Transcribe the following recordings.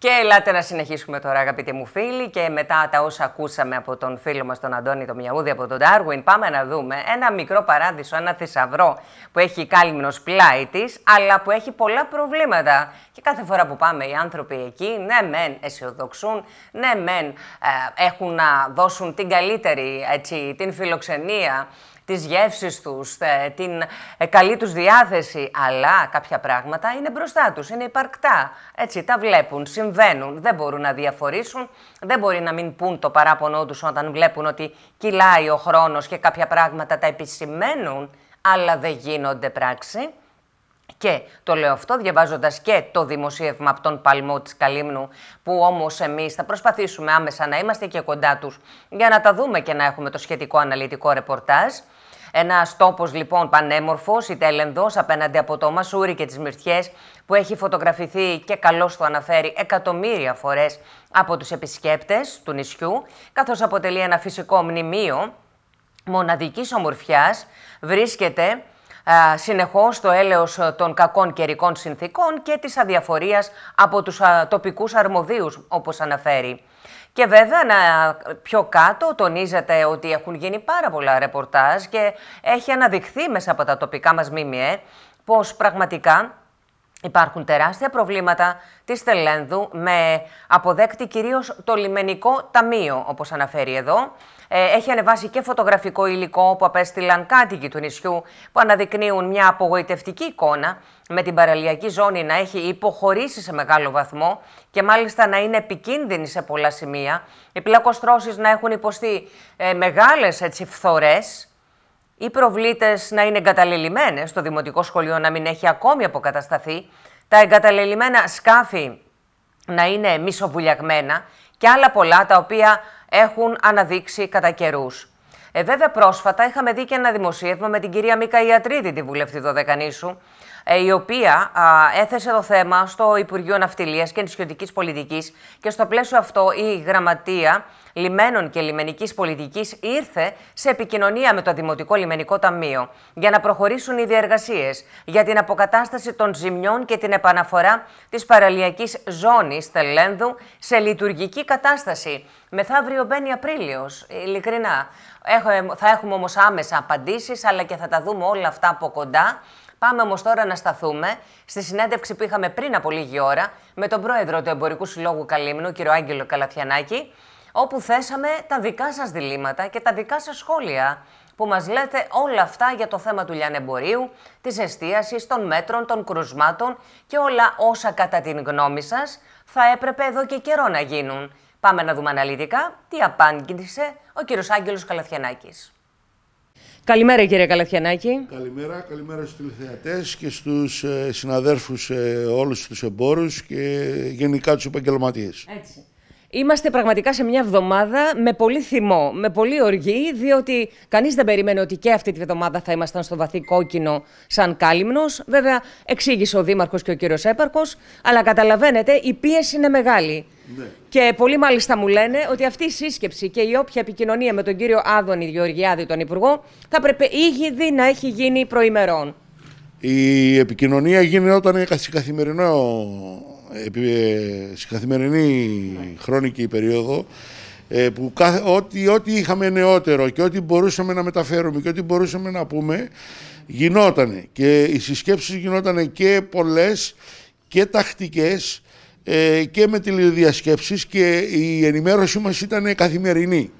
Και ελάτε να συνεχίσουμε τώρα αγαπητοί μου φίλοι και μετά τα όσα ακούσαμε από τον φίλο μας τον Αντώνη το Μιαούδη από τον Darwin πάμε να δούμε ένα μικρό παράδεισο, ένα θησαυρό που έχει κάλυμνος πλάι της, αλλά που έχει πολλά προβλήματα και κάθε φορά που πάμε οι άνθρωποι εκεί ναι μεν αισιοδοξούν, ναι μεν ε, έχουν να δώσουν την καλύτερη έτσι, την φιλοξενία τις γεύσεις τους, ε, την ε, καλή τους διάθεση, αλλά κάποια πράγματα είναι μπροστά τους, είναι υπαρκτά. Έτσι, τα βλέπουν, συμβαίνουν. Δεν μπορούν να διαφορήσουν, δεν μπορεί να μην πούν το παράπονό τους όταν βλέπουν ότι κυλάει ο χρόνος και κάποια πράγματα τα επισημαίνουν, αλλά δεν γίνονται πράξη. Και το λέω αυτό διαβάζοντας και το δημοσίευμα από τον παλμό της Καλύμνου, που όμως εμείς θα προσπαθήσουμε άμεσα να είμαστε και κοντά τους για να τα δούμε και να έχουμε το σχετικό αναλυτικό ρεπορτάζ. Ένας τόπος λοιπόν πανέμορφος, η Τέλενδο, απέναντι από το Μασούρι και τις Μυρτιές, που έχει φωτογραφηθεί και καλώς το αναφέρει εκατομμύρια φορές από τους επισκέπτες του νησιού, καθώς αποτελεί ένα φυσικό μνημείο μοναδικής ομορφιάς βρίσκεται συνεχώς το έλεος των κακών καιρικών συνθήκων και της αδιαφορίας από τους τοπικούς αρμοδίους, όπως αναφέρει. Και βέβαια, να, πιο κάτω τονίζεται ότι έχουν γίνει πάρα πολλά ρεπορτάζ και έχει αναδειχθεί μέσα από τα τοπικά μας ΜΜΕ πως πραγματικά Υπάρχουν τεράστια προβλήματα της Θελένδου με αποδέκτη κυρίως το λιμενικό ταμείο, όπως αναφέρει εδώ. Ε, έχει ανεβάσει και φωτογραφικό υλικό που απέστειλαν κάτοικοι του νησιού που αναδεικνύουν μια απογοητευτική εικόνα με την παραλιακή ζώνη να έχει υποχωρήσει σε μεγάλο βαθμό και μάλιστα να είναι επικίνδυνη σε πολλά σημεία. Οι πλακοστρώσεις να έχουν υποστεί ε, μεγάλες φθορές οι προβλήτες να είναι εγκαταλελειμμένες, το δημοτικό σχολείο να μην έχει ακόμη αποκατασταθεί, τα εγκαταλελειμμένα σκάφη να είναι μισοβουλιαγμένα και άλλα πολλά τα οποία έχουν αναδείξει κατά καιρούς. Ε, βέβαια, πρόσφατα είχαμε δει και ένα δημοσίευμα με την κυρία Μίκα Ιατρίδη, τη βουλευτή του Δεκανήσου, ε, η οποία έθεσε το θέμα στο Υπουργείο Ναυτιλίας και Νησιωτικής Πολιτικής και στο πλαίσιο αυτό η Γραμματεία Λιμένων και Λιμενικής πολιτικής ήρθε σε επικοινωνία με το Δημοτικό Λιμενικό Ταμείο για να προχωρήσουν οι διεργασίες για την αποκατάσταση των ζημιών και την επαναφορά της παραλιακής ζώνης Τελένδου σε λειτουργική κατάσταση. Μεθαύριο μπαίνει Απρίλιος. ειλικρινά. Έχω, ε, θα έχουμε όμως άμεσα απαντήσεις, αλλά και θα τα δούμε όλα αυτά από κοντά Πάμε όμως τώρα να σταθούμε στη συνέντευξη που είχαμε πριν από λίγη ώρα με τον πρόεδρο του Εμπορικού Συλλόγου Καλύμνου, κύριο Άγγελο Καλαθιανάκη, όπου θέσαμε τα δικά σας διλήμματα και τα δικά σας σχόλια που μας λέτε όλα αυτά για το θέμα του λιανεμπορίου, της εστίασης των μέτρων, των κρουσμάτων και όλα όσα κατά την γνώμη σας θα έπρεπε εδώ και καιρό να γίνουν. Πάμε να δούμε αναλυτικά τι απάντησε ο κύριος Άγγελος Καλαθιανάκης. Καλημέρα κύριε Καλαθιανάκη. Καλημέρα, καλημέρα στους τηλεθεατές και στους ε, συναδέρφους ε, όλους τους εμπόρους και γενικά τους επαγγελματίες. Έτσι. Είμαστε πραγματικά σε μια εβδομάδα με πολύ θυμό, με πολύ οργή, διότι κανείς δεν περίμενε ότι και αυτή τη εβδομάδα θα ήμασταν στο βαθύ κόκκινο σαν κάλυμνος. Βέβαια, εξήγησε ο Δήμαρχος και ο κύριος Έπαρκος, αλλά καταλαβαίνετε, η πίεση είναι μεγάλη. Ναι. Και πολύ μάλιστα μου λένε ότι αυτή η σύσκεψη και η όποια επικοινωνία με τον κύριο Άδωνη Γεωργιάδη, τον Υπουργό, θα πρέπει ήδη να έχει γίνει προημερών. Η επικοινωνία γινόταν σε, καθημερινό, σε καθημερινή χρονική περίοδο ε, που ό,τι, ό,τι είχαμε νεότερο και ό,τι μπορούσαμε να μεταφέρουμε και ό,τι μπορούσαμε να πούμε γινότανε και οι συσκέψεις γινότανε και πολλές και τακτικές ε, και με τηλεδιασκέψεις και η ενημέρωσή μας ήταν καθημερινή.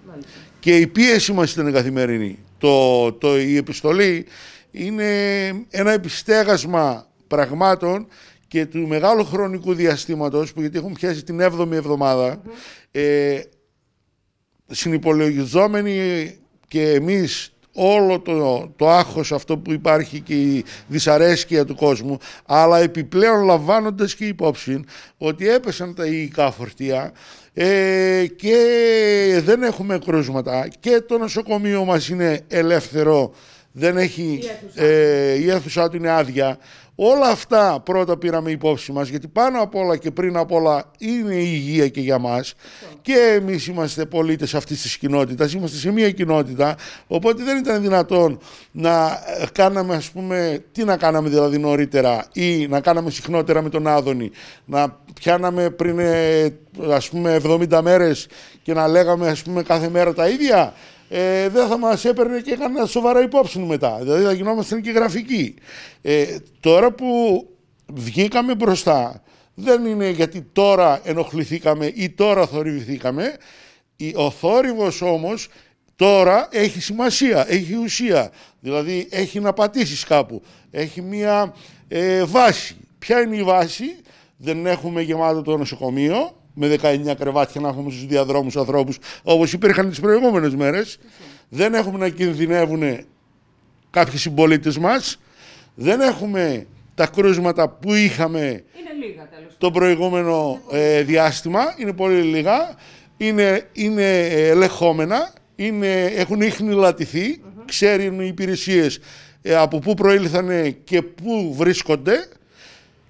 Και η πίεση μας ήταν καθημερινή. Το, το, η επιστολή είναι ένα επιστέγασμα πραγμάτων και του μεγάλου χρονικού διαστήματος, που γιατί έχουμε πιάσει την 7η εβδομάδα, mm συνυπολογιζόμενοι και εμείς όλο το, το άγχος αυτό που υπάρχει και η δυσαρέσκεια του κόσμου αλλά επιπλέον λαμβάνοντας και υπόψη ότι έπεσαν τα υγικά φορτία ε, και δεν έχουμε κρούσματα και το νοσοκομείο μας είναι ελεύθερο δεν έχει, η αίθουσά, ε, η του είναι άδεια. Όλα αυτά πρώτα πήραμε υπόψη μας, γιατί πάνω απ' όλα και πριν απ' όλα είναι η υγεία και για μας. Και εμείς είμαστε πολίτες αυτής της κοινότητας, είμαστε σε μια κοινότητα, οπότε δεν ήταν δυνατόν να ε, κάναμε, ας πούμε, τι να κάναμε δηλαδή νωρίτερα ή να κάναμε συχνότερα με τον Άδωνη, να πιάναμε πριν, ε, ας πούμε, 70 μέρες και να λέγαμε, ας πούμε, κάθε μέρα τα ίδια ε, δεν θα μας έπαιρνε και κανένα σοβαρά υπόψη μετά. Δηλαδή θα γινόμαστε και γραφικοί. Ε, τώρα που βγήκαμε μπροστά, δεν είναι γιατί τώρα ενοχληθήκαμε ή τώρα θορυβηθήκαμε. Ο θόρυβος όμως τώρα έχει σημασία, έχει ουσία. Δηλαδή έχει να πατήσεις κάπου, έχει μία ε, βάση. Ποια είναι η τωρα θορυβηθηκαμε ο θορυβος ομως τωρα εχει σημασια εχει ουσια δηλαδη εχει να πατησεις καπου εχει μια βαση ποια ειναι η βαση δεν έχουμε γεμάτο το νοσοκομείο, με 19 κρεβάτια να έχουμε στους διαδρόμους ανθρώπους όπως υπήρχαν τις προηγούμενες μέρες. Δεν έχουμε να κινδυνεύουν κάποιοι συμπολίτες μας. Δεν έχουμε τα κρούσματα που είχαμε το προηγούμενο ε, διάστημα. Είναι πολύ λίγα. Είναι, είναι ε, ελεγχόμενα. Είναι, έχουν ίχνη λατηθεί. Ξέρουν οι υπηρεσίες ε, από πού προήλθανε και πού βρίσκονται.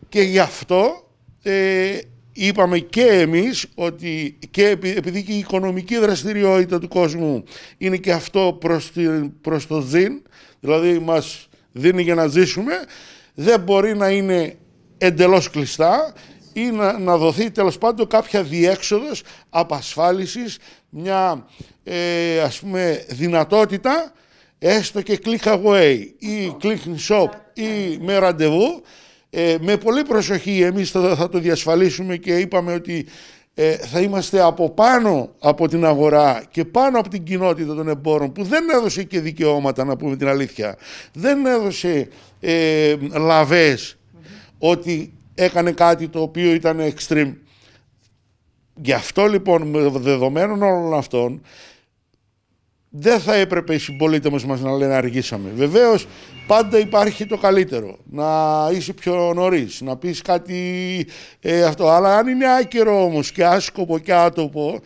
Και γι' αυτό ε, είπαμε και εμείς ότι και επειδή και η οικονομική δραστηριότητα του κόσμου είναι και αυτό προς, προς το ζήν, δηλαδή μας δίνει για να ζήσουμε, δεν μπορεί να είναι εντελώς κλειστά ή να, δοθεί τέλος πάντων κάποια διέξοδος απασφάλισης, μια ε, ας πούμε δυνατότητα έστω και click away ή click shop ή με ραντεβού ε, με πολύ προσοχή εμείς θα, θα το διασφαλίσουμε και είπαμε ότι ε, θα είμαστε από πάνω από την αγορά και πάνω από την κοινότητα των εμπόρων που δεν έδωσε και δικαιώματα να πούμε την αλήθεια. Δεν έδωσε ε, λαβες ότι έκανε κάτι το οποίο ήταν extreme. Γι' αυτό λοιπόν, με δεδομένων όλων αυτών, δεν θα έπρεπε οι συμπολίτες μας να λένε αργήσαμε. Βεβαίως, πάντα υπάρχει το καλύτερο. Να είσαι πιο νωρίς, να πεις κάτι ε, αυτό. Αλλά αν είναι άκερο όμως και άσκοπο και άτομο,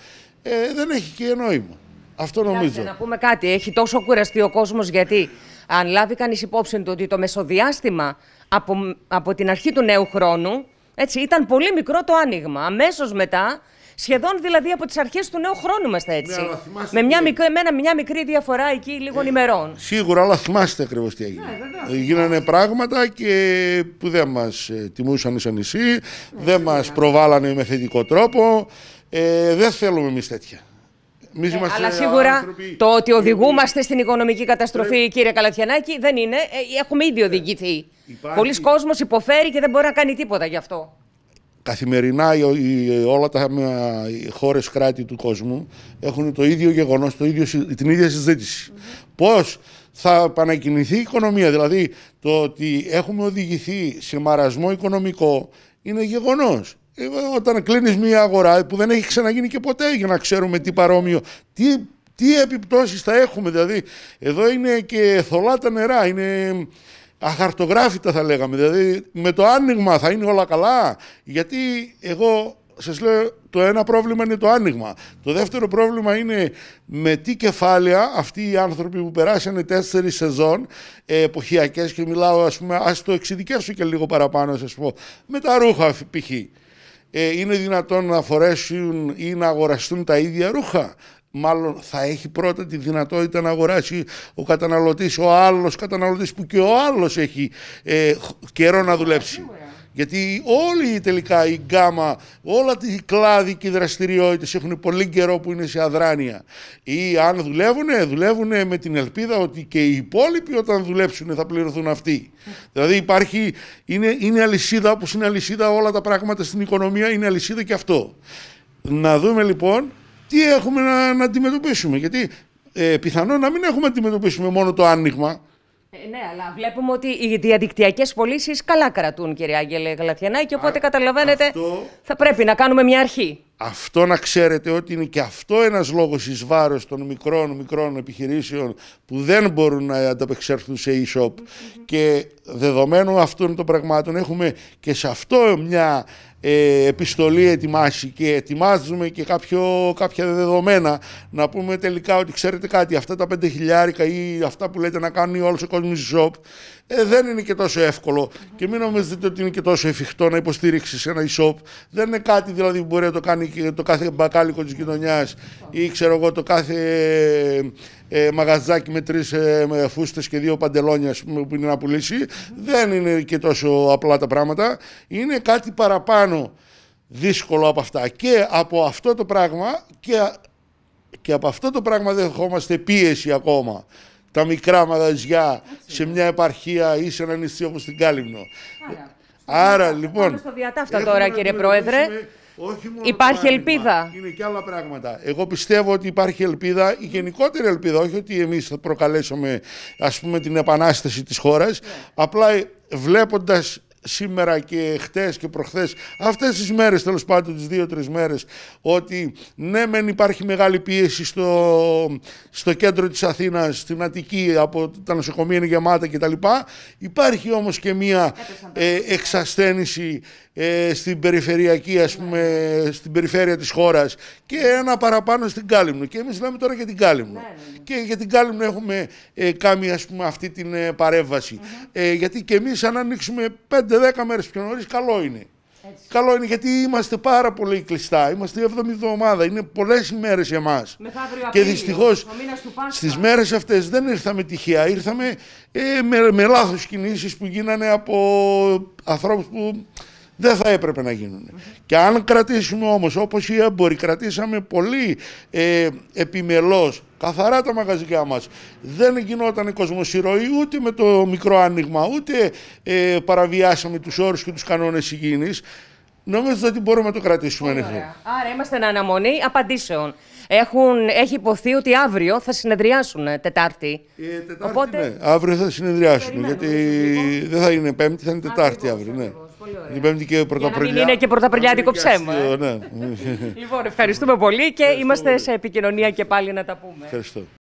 ε, δεν έχει και νόημα. Αυτό νομίζω. να πούμε κάτι. Έχει τόσο κουραστεί ο κόσμος γιατί αν λάβει κανείς υπόψη του ότι το μεσοδιάστημα από, από την αρχή του νέου χρόνου έτσι, ήταν πολύ μικρό το άνοιγμα. Αμέσως μετά Σχεδόν δηλαδή από τις αρχές του νέου χρόνου είμαστε ναι, έτσι. με μια, μικρή, μια μικρή διαφορά εκεί λίγων ε, ημερών. Σίγουρα, αλλά θυμάστε ακριβώς τι έγινε. Ναι, ε, γίνανε πράγματα και που δεν μας ε, τιμούσαν σαν νησί, ε, δεν μα προβάλλανε με θετικό τρόπο. Ε, δεν θέλουμε εμείς τέτοια. Ε, αλλά σίγουρα το ότι οδηγούμαστε στην οικονομική καταστροφή, κύριε Καλατιανάκη, δεν είναι. Έχουμε ήδη οδηγηθεί. Υπάρχει... Πολλοί κόσμος υποφέρει και δεν μπορεί να κάνει τίποτα γι' αυτό. Καθημερινά όλα τα ε, χώρες κράτη του κόσμου έχουν το ίδιο γεγονός, την ίδια συζήτηση. Mm Πώς θα επανακινηθεί η οικονομία, δηλαδή το ότι έχουμε οδηγηθεί σε μαρασμό οικονομικό είναι γεγονός. Ε, όταν κλείνεις μια αγορά που δεν έχει ξαναγίνει και ποτέ για να ξέρουμε τι παρόμοιο, τι, τι επιπτώσεις θα έχουμε. Δηλαδή, εδώ είναι και θολά τα νερά. Είναι, αχαρτογράφητα θα λέγαμε, δηλαδή με το άνοιγμα θα είναι όλα καλά. Γιατί εγώ σας λέω το ένα πρόβλημα είναι το άνοιγμα. Το δεύτερο πρόβλημα είναι με τι κεφάλαια αυτοί οι άνθρωποι που περάσανε τέσσερις σεζόν εποχιακέ εποχιακές και μιλάω ας πούμε, ας το εξειδικεύσω και λίγο παραπάνω σας πω, με τα ρούχα π.χ. Ε, είναι δυνατόν να φορέσουν ή να αγοραστούν τα ίδια ρούχα μάλλον θα έχει πρώτα τη δυνατότητα να αγοράσει ο καταναλωτής, ο άλλος καταναλωτής που και ο άλλος έχει ε, καιρό να δουλέψει. Γιατί όλοι τελικά η γκάμα, όλα τη κλάδη και οι δραστηριότητες έχουν πολύ καιρό που είναι σε αδράνεια. Ή αν δουλεύουν, δουλεύουν με την ελπίδα ότι και οι υπόλοιποι όταν δουλέψουν θα πληρωθούν αυτοί. Δηλαδή υπάρχει, είναι, είναι αλυσίδα όπως είναι αλυσίδα όλα τα πράγματα στην οικονομία, είναι αλυσίδα και αυτό. Να δούμε λοιπόν τι έχουμε να, αντιμετωπίσουμε. Γιατί ε, πιθανόν να μην έχουμε να αντιμετωπίσουμε μόνο το άνοιγμα. Ε, ναι, αλλά βλέπουμε ότι οι διαδικτυακές πωλήσεις καλά κρατούν, κύριε Άγγελε Γαλαθιανάκη. Οπότε Α, καταλαβαίνετε, θα πρέπει να κάνουμε μια αρχή. Αυτό να ξέρετε ότι είναι και αυτό ένας λόγος εις βάρος των μικρών μικρών επιχειρήσεων που δεν μπορούν να ανταπεξέλθουν σε e-shop. Και δεδομένου αυτών των πραγμάτων, έχουμε και σε αυτό μια ε, επιστολή ετοιμάσει και ετοιμάζουμε και κάποιο, κάποια δεδομένα να πούμε τελικά ότι ξέρετε κάτι, αυτά τα πέντε χιλιάρικα ή αυτά που λέτε να κάνει όλος ο κόσμος shop ε, δεν είναι και τόσο εύκολο. Και μην νομίζετε ότι είναι και τόσο εφικτό να υποστήριξεις ένα e-shop. Δεν είναι κάτι δηλαδή που μπορεί να το κάνει και το κάθε μπακάλικο της γειτονιάς ή ξέρω εγώ το κάθε ε, μαγαζάκι με τρεις ε, και δύο παντελόνια που είναι να πουλήσει. Δεν είναι και τόσο απλά τα πράγματα. Είναι κάτι παραπάνω δύσκολο από αυτά. Και από αυτό το πράγμα και, και από αυτό το πράγμα δεχόμαστε πίεση ακόμα. Τα μικρά μαγαζιά σε μια ναι. επαρχία ή σε ένα νησί όπως την Κάλυμνο. Άρα, λοιπόν... στο διατάφτα τώρα κύριε Πρόεδρε υπάρχει ελπίδα. Είναι και άλλα πράγματα. Εγώ πιστεύω ότι υπάρχει ελπίδα, η γενικότερη ελπίδα, όχι ότι εμείς θα προκαλέσουμε ας πούμε, την επανάσταση της χώρας. Ναι. Απλά ε, βλέποντας σήμερα και χτες και προχθές, αυτές τις μέρες τέλος πάντων, τις δύο-τρεις μέρες, ότι ναι μεν υπάρχει μεγάλη πίεση στο, στο κέντρο της Αθήνας, στην Αττική, από τα νοσοκομεία είναι γεμάτα κτλ. Υπάρχει όμως και μία ε, εξασθένηση ε, στην περιφερειακή, ας ναι. πούμε, ναι. στην περιφέρεια της χώρας και ένα παραπάνω στην Κάλυμνο. Και εμείς λέμε τώρα για την Κάλυμνο. Ναι, ναι, και για την Κάλυμνο έχουμε ε, κάνει ας πούμε, αυτή την ε, παρεμβαση ε, γιατί και εμείς αν ανοίξουμε 5-10 μέρες πιο νωρίς, καλό είναι. Έτσι. Καλό είναι γιατί είμαστε πάρα πολύ κλειστά. Είμαστε η 7η εβδομάδα Είναι πολλές ημέρες εμά. Και δυστυχώ στις μέρες αυτές δεν ήρθαμε τυχαία. Ήρθαμε ε, με, με λάθος κινήσεις που γίνανε από ανθρώπους που δεν θα έπρεπε να γινουν Και αν κρατήσουμε όμως όπως οι έμποροι κρατήσαμε πολύ ε, επιμελώς καθαρά τα μαγαζιά μας δεν γινόταν η κοσμοσυρωή ούτε με το μικρό άνοιγμα ούτε ε, παραβιάσαμε τους όρους και τους κανόνες υγιεινής Νομίζω ότι μπορούμε να το κρατήσουμε ανοιχτό. Άρα είμαστε εν αναμονή απαντήσεων. Έχουν, έχει υποθεί ότι αύριο θα συνεδριάσουν ε, Τετάρτη. Ε, τετάρτη Οπότε... ναι. Αύριο θα συνεδριάσουν. γιατί δεν θα είναι Πέμπτη, θα είναι Τετάρτη αύριο. Ναι. Πολύ Την και Για να μην είναι και πρωταπριλιάτικο ψέμα. Ναι. λοιπόν, ευχαριστούμε πολύ και είμαστε σε επικοινωνία και πάλι να τα πούμε. Ευχαριστώ.